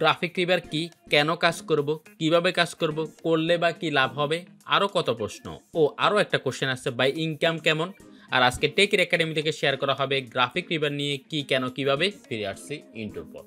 graphic river কি কেন কাজ করব কিভাবে কাজ করব করলে বা কি লাভ হবে আরও কত প্রশ্ন ও আরও একটা কোশ্চেন আসছে বাই ইনকাম কেমন আর আজকে টেকের একাডেমি থেকে শেয়ার করা হবে গ্রাফিক রিভার নিয়ে কি কেন কিভাবে ফিরে আসছি ইন্টুর পর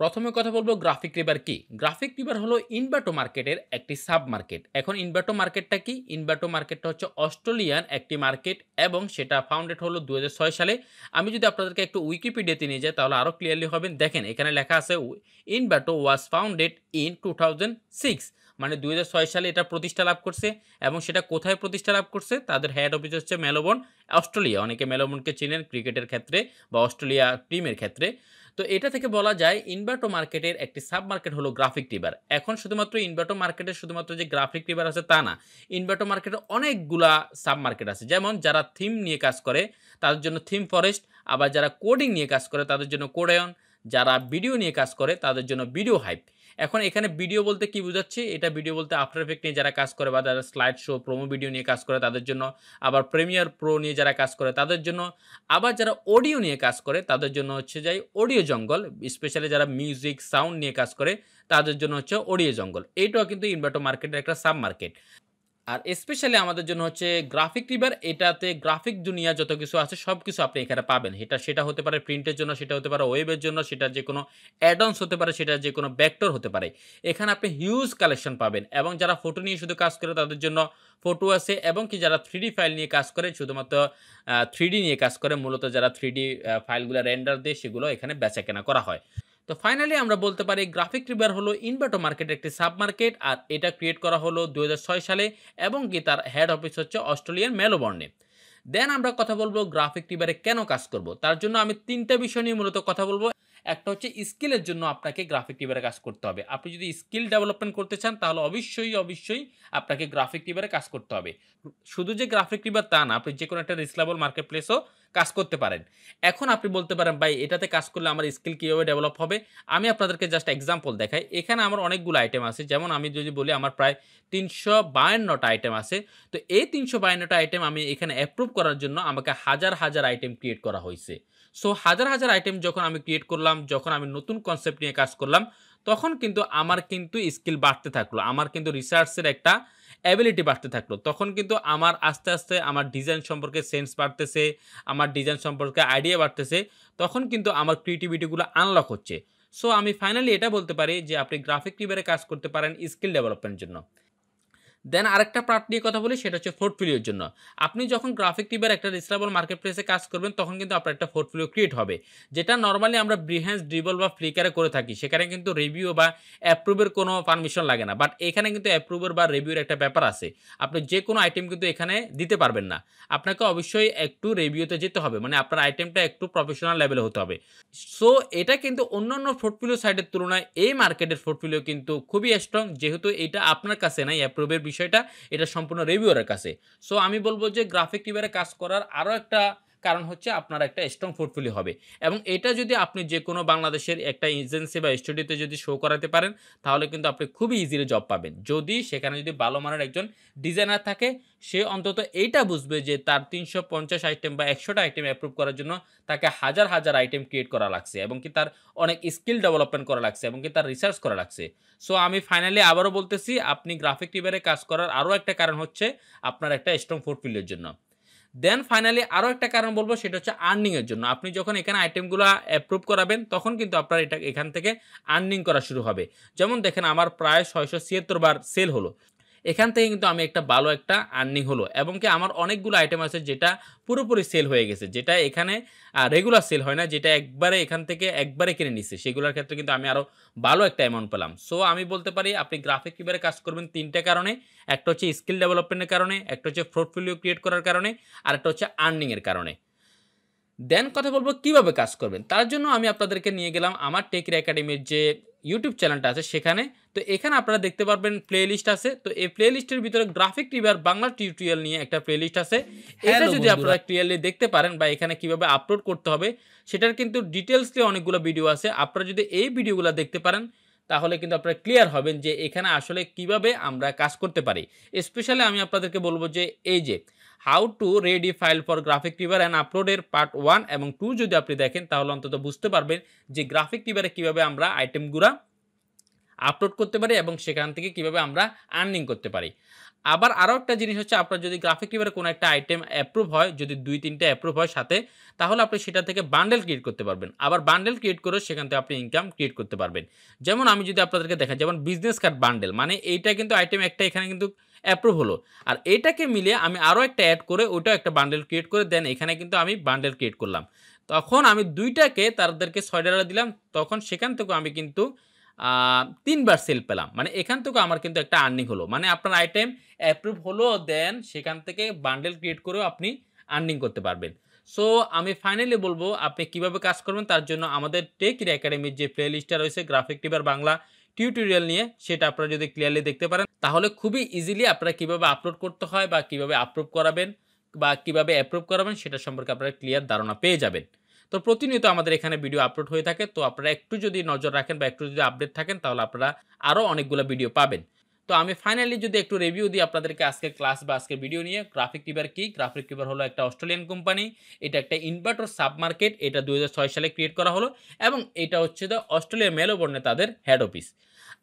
প্রথমে কথা বলবো গ্রাফিক রিভার কি গ্রাফিক রিভার হলো ইনভার্টো মার্কেটের একটি সাব মার্কেট এখন ইনভার্টো মার্কেটটা কি ইনভার্টো মার্কেটটা হচ্ছে অস্ট্রেলিয়ান একটি মার্কেট এবং সেটা ফাউন্ডেড হলো দু সালে আমি যদি আপনাদেরকে একটু উইকিপিডিয়াতে নিয়ে যাই তাহলে আরও ক্লিয়ারলি হবেন দেখেন এখানে লেখা আছে Envato was founded in two মানে দু সালে এটা প্রতিষ্ঠা লাভ করছে এবং সেটা কোথায় প্রতিষ্ঠা লাভ করছে তাদের হেড অফিস হচ্ছে মেলোবন অস্ট্রেলিয়া অনেকে মেলোবনকে চিনেন ক্রিকেটের ক্ষেত্রে বা অস্ট্রেলিয়া টিমের ক্ষেত্রে তো এটা থেকে বলা যায় ইনভার্টো মার্কেটের একটি সাব মার্কেট হলো গ্রাফিক টিবার এখন শুধুমাত্র ইনভার্টো মার্কেটে শুধুমাত্র যে গ্রাফিক টিবার আছে তা না ইনভার্টো মার্কেটে অনেকগুলা সাব মার্কেট আছে যেমন যারা থিম নিয়ে কাজ করে তাদের জন্য থিম ফরেস্ট আবার যারা কোডিং নিয়ে কাজ করে তাদের জন্য কোডায়ন যারা ভিডিও নিয়ে কাজ করে তাদের জন্য ভিডিও হাইপ এখন এখানে ভিডিও বলতে কি বোঝাচ্ছে এটা ভিডিও বলতে আফটার এফেক্ট নিয়ে যারা কাজ করে বা যারা স্লাইড শো প্রোমো ভিডিও নিয়ে কাজ করে তাদের জন্য আবার প্রিমিয়ার প্রো নিয়ে যারা কাজ করে তাদের জন্য আবার যারা অডিও নিয়ে কাজ করে তাদের জন্য হচ্ছে যাই অডিও জঙ্গল স্পেশালি যারা মিউজিক সাউন্ড নিয়ে কাজ করে তাদের জন্য হচ্ছে অডিও জঙ্গল এইটাও কিন্তু ইনভার্টো মার্কেটের একটা সাব মার্কেট আর স্পেশালি আমাদের জন্য হচ্ছে গ্রাফিক রিভার এটাতে গ্রাফিক দুনিয়া যত কিছু আছে সব কিছু আপনি এখানে পাবেন এটা সেটা হতে পারে প্রিন্টের জন্য সেটা হতে পারে ওয়েবের জন্য সেটা যে কোনো অ্যাডন্স হতে পারে সেটা যে কোনো ব্যাক্টর হতে পারে এখানে আপনি হিউজ কালেকশন পাবেন এবং যারা ফটো নিয়ে শুধু কাজ করে তাদের জন্য ফটো আছে এবং কি যারা থ্রিডি ফাইল নিয়ে কাজ করে শুধুমাত্র থ্রিডি নিয়ে কাজ করে মূলত যারা থ্রিডি ফাইলগুলো রেন্ডার দিয়ে সেগুলো এখানে বেচা কেনা করা হয় তো ফাইনালি আমরা বলতে পারি গ্রাফিক রিবার হলো ইনভার্টো মার্কেটের একটি সাব মার্কেট আর এটা ক্রিয়েট করা হলো দু সালে এবং কি তার হেড অফিস হচ্ছে অস্ট্রেলিয়ার মেলোবর্নে দেন আমরা কথা বলবো গ্রাফিক টিবারে কেন কাজ করব তার জন্য আমি তিনটা বিষয় নিয়ে মূলত কথা বলবো একটা হচ্ছে স্কিলের জন্য আপনাকে গ্রাফিক টিভারে কাজ করতে হবে আপনি যদি স্কিল ডেভেলপমেন্ট করতে চান তাহলে অবশ্যই অবশ্যই আপনাকে গ্রাফিক টিভারে কাজ করতে হবে শুধু যে গ্রাফিক টিভার তা না আপনি যে কোনো একটা রিসলেবল মার্কেট প্লেসও কাজ করতে পারেন এখন আপনি বলতে পারেন ভাই এটাতে কাজ করলে আমার স্কিল কীভাবে ডেভেলপ হবে আমি আপনাদেরকে জাস্ট এক্সাম্পল দেখাই এখানে আমার অনেকগুলো আইটেম আছে যেমন আমি যদি বলি আমার প্রায় তিনশো বায়ান্নটা আইটেম আছে তো এই তিনশো বায়ান্নটা আইটেম আমি এখানে অ্যাপ্রুভ করার জন্য আমাকে হাজার হাজার আইটেম ক্রিয়েট করা হয়েছে সো হাজার হাজার আইটেম যখন আমি ক্রিয়েট করলাম করলাম যখন আমি নতুন কনসেপ্ট নিয়ে কাজ করলাম তখন কিন্তু আমার কিন্তু স্কিল বাড়তে থাকলো আমার কিন্তু রিসার্চের একটা অ্যাবিলিটি বাড়তে থাকলো তখন কিন্তু আমার আস্তে আস্তে আমার ডিজাইন সম্পর্কে সেন্স বাড়তেছে আমার ডিজাইন সম্পর্কে আইডিয়া বাড়তেছে তখন কিন্তু আমার ক্রিয়েটিভিটিগুলো আনলক হচ্ছে সো আমি ফাইনালি এটা বলতে পারি যে আপনি গ্রাফিক রিভারে কাজ করতে পারেন স্কিল ডেভেলপমেন্টের জন্য দেন আরেকটা পার্ট নিয়ে কথা বলি সেটা হচ্ছে পোর্টফোলিওর জন্য আপনি যখন গ্রাফিক টিবার একটা রিসলাবল মার্কেট প্লেসে কাজ করবেন তখন কিন্তু আপনার একটা পোর্টফোলিও ক্রিয়েট হবে যেটা নর্মালি আমরা ব্রিহ্যান্স ড্রিবল বা ফ্লিকারে করে থাকি সেখানে কিন্তু রিভিউ বা অ্যাপ্রুভের কোনো পারমিশন লাগে না বাট এখানে কিন্তু অ্যাপ্রুভের বা রিভিউর একটা ব্যাপার আছে আপনি যে কোনো আইটেম কিন্তু এখানে দিতে পারবেন না আপনাকে অবশ্যই একটু রিভিউতে যেতে হবে মানে আপনার আইটেমটা একটু প্রফেশনাল লেভেলে হতে হবে সো এটা কিন্তু অন্যান্য পোর্টফোলিও সাইডের তুলনায় এই মার্কেটের পোর্টফোলিও কিন্তু খুবই স্ট্রং যেহেতু এটা আপনার কাছে নাই অ্যাপ্রুভের বিষয় বিষয়টা এটা সম্পূর্ণ রিভিউয়ারের কাছে সো আমি বলবো যে গ্রাফিক টিভারে কাজ করার আরও একটা কারণ হচ্ছে আপনার একটা স্ট্রং পোর্টফোলিও হবে এবং এটা যদি আপনি যে কোনো বাংলাদেশের একটা এজেন্সি বা স্টুডিওতে যদি শো করাতে পারেন তাহলে কিন্তু আপনি খুবই ইজিলি জব পাবেন যদি সেখানে যদি ভালো মানের একজন ডিজাইনার থাকে সে অন্তত এইটা বুঝবে যে তার তিনশো পঞ্চাশ আইটেম বা একশোটা আইটেম অ্যাপ্রুভ করার জন্য তাকে হাজার হাজার আইটেম ক্রিয়েট করা লাগছে এবং কি তার অনেক স্কিল ডেভেলপমেন্ট করা লাগছে এবং কি তার রিসার্চ করা লাগছে সো আমি ফাইনালি আবারও বলতেছি আপনি গ্রাফিক টিভারে কাজ করার আরও একটা কারণ হচ্ছে আপনার একটা স্ট্রং পোর্টফোলিওর জন্য দেন ফাইনালি আরও একটা কারণ বলবো সেটা হচ্ছে আর্নিংয়ের জন্য আপনি যখন এখানে আইটেমগুলো অ্যাপ্রুভ করাবেন তখন কিন্তু আপনার এটা এখান থেকে আর্নিং করা শুরু হবে যেমন দেখেন আমার প্রায় ছয়শো ছিয়াত্তর বার সেল হলো এখান থেকে কিন্তু আমি একটা ভালো একটা আর্নিং হলো এবং কি আমার অনেকগুলো আইটেম আছে যেটা পুরোপুরি সেল হয়ে গেছে যেটা এখানে রেগুলার সেল হয় না যেটা একবারে এখান থেকে একবারে কিনে নিচ্ছে সেগুলোর ক্ষেত্রে কিন্তু আমি আরও ভালো একটা অ্যামাউন্ট পেলাম সো আমি বলতে পারি আপনি গ্রাফিক কিভাবে কাজ করবেন তিনটা কারণে একটা হচ্ছে স্কিল ডেভেলপমেন্টের কারণে একটা হচ্ছে পোর্টফোলিও ক্রিয়েট করার কারণে আর একটা হচ্ছে আর্নিংয়ের কারণে দেন কথা বলবো কিভাবে কাজ করবেন তার জন্য আমি আপনাদেরকে নিয়ে গেলাম আমার টেকের একাডেমির যে ইউটিউব চ্যানেলটা আছে সেখানে তো এখানে আপনারা দেখতে পারবেন প্লে লিস্ট আছে তো এই প্লে লিস্টের ভিতরে গ্রাফিক রিভার বাংলা টিউটোরিয়াল নিয়ে একটা প্লে লিস্ট আছে এটা যদি আপনারা ক্লিয়ারলি দেখতে পারেন বা এখানে কিভাবে আপলোড করতে হবে সেটার কিন্তু ডিটেলসলি অনেকগুলো ভিডিও আছে আপনারা যদি এই ভিডিওগুলো দেখতে পারেন তাহলে কিন্তু আপনারা ক্লিয়ার হবেন যে এখানে আসলে কিভাবে আমরা কাজ করতে পারি স্পেশালি আমি আপনাদেরকে বলবো যে এই যে how to ready file for graphic river and আপলোডের পার্ট ওয়ান এবং টু যদি আপনি দেখেন তাহলে অন্তত বুঝতে পারবেন যে গ্রাফিক টিভারে কীভাবে আমরা আইটেমগুলা আপলোড করতে পারি এবং সেখান থেকে কিভাবে আমরা আর্নিং করতে পারি আবার আরও একটা জিনিস হচ্ছে আপনার যদি গ্রাফিক টিভারে কোনো একটা আইটেম অ্যাপ্রুভ হয় যদি দুই তিনটে অ্যাপ্রুভ হয় সাথে তাহলে আপনি সেটা থেকে বান্ডেল ক্রিয়েট করতে পারবেন আবার বান্ডেল ক্রিয়েট করে সেখান থেকে আপনি ইনকাম ক্রিয়েট করতে পারবেন যেমন আমি যদি আপনাদেরকে দেখাই যেমন বিজনেস কার্ড বান্ডেল মানে এইটা কিন্তু আইটেম একটা এখানে কিন্তু অ্যাপ্রুভ হলো আর এটাকে মিলিয়ে আমি আরও একটা অ্যাড করে ওইটাও একটা বান্ডেল ক্রিয়েট করে দেন এখানে কিন্তু আমি বান্ডেল ক্রিয়েট করলাম তখন আমি দুইটাকে তাদেরকে ছয় ডলার দিলাম তখন সেখান থেকেও আমি কিন্তু তিনবার সেল পেলাম মানে এখান থেকেও আমার কিন্তু একটা আর্নিং হলো মানে আপনার আইটেম অ্যাপ্রুভ হলো দেন সেখান থেকে বান্ডেল ক্রিয়েট করেও আপনি আর্নিং করতে পারবেন সো আমি ফাইনালি বলবো আপনি কিভাবে কাজ করবেন তার জন্য আমাদের টেক একাডেমির যে প্লেলিস্টটা রয়েছে গ্রাফিক টিভার বাংলা টিউটোরিয়াল নিয়ে সেটা আপনারা যদি ক্লিয়ারলি দেখতে পারেন তাহলে খুবই ইজিলি আপনারা কিভাবে আপলোড করতে হয় বা কীভাবে আপ্রুভ করাবেন বা কিভাবে অ্যাপ্রুভ করাবেন সেটা সম্পর্কে আপনারা ক্লিয়ার ধারণা পেয়ে যাবেন তো প্রতিনিয়ত আমাদের এখানে ভিডিও আপলোড হয়ে থাকে তো আপনারা একটু যদি নজর রাখেন বা একটু যদি আপডেট থাকেন তাহলে আপনারা আরও অনেকগুলো ভিডিও পাবেন তো আমি ফাইনালি যদি একটু রিভিউ দিই আপনাদেরকে আজকে ক্লাস বা আজকে ভিডিও নিয়ে গ্রাফিক কিবার কি গ্রাফিক কিবার হলো একটা অস্ট্রেলিয়ান কোম্পানি এটা একটা ইনভার্টার সাবমার্কেট এটা দু সালে ক্রিয়েট করা হলো এবং এটা হচ্ছে দ্য অস্ট্রেলিয়া মেলোবর্নে তাদের হেড অফিস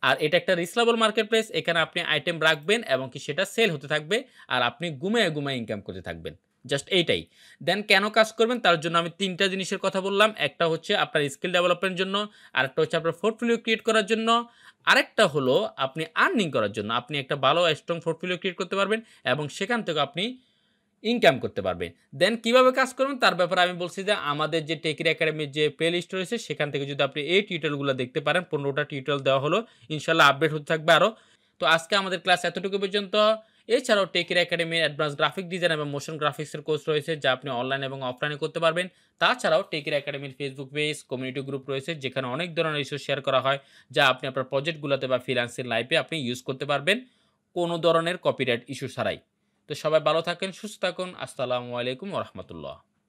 আর এটা একটা রিসলেবল মার্কেট প্লেস এখানে আপনি আইটেম রাখবেন এবং কি সেটা সেল হতে থাকবে আর আপনি গুমে গুমে ইনকাম করতে থাকবেন জাস্ট এইটাই দেন কেন কাজ করবেন তার জন্য আমি তিনটা জিনিসের কথা বললাম একটা হচ্ছে আপনার স্কিল ডেভেলপমেন্টের জন্য আরেকটা হচ্ছে আপনার পোর্টফোলিও ক্রিয়েট করার জন্য আরেকটা হলো আপনি আর্নিং করার জন্য আপনি একটা ভালো স্ট্রং পোর্টফোলিও ক্রিয়েট করতে পারবেন এবং সেখান থেকে আপনি ইনকাম করতে পারবেন দেন কিভাবে কাজ করবেন তার ব্যাপারে আমি বলছি যে আমাদের যে টেকির একাডেমির যে প্লে লিস্ট রয়েছে সেখান থেকে যদি আপনি এই টিউটোরিয়ালগুলো দেখতে পারেন পনেরোটা টিউটোরিয়াল দেওয়া হলো ইনশাল্লাহ আপডেট হতে থাকবে আরও তো আজকে আমাদের ক্লাস এতটুকু পর্যন্ত এছাড়াও টেকের একাডেমির অ্যাডভান্স গ্রাফিক ডিজাইন এবং মোশন গ্রাফিক্সের কোর্স রয়েছে যা আপনি অনলাইন এবং অফলাইনে করতে পারবেন তাছাড়াও টেকের একাডেমির ফেসবুক পেজ কমিউনিটি গ্রুপ রয়েছে যেখানে অনেক ধরনের ইস্যু শেয়ার করা হয় যা আপনি আপনার প্রজেক্টগুলোতে বা ফিনান্সিয়াল লাইফে আপনি ইউজ করতে পারবেন কোনো ধরনের কপিরাইট ইস্যু ছাড়াই তো সবাই ভালো থাকেন সুস্থ থাকুন আসসালামু আলাইকুম রহমতুল্লাহ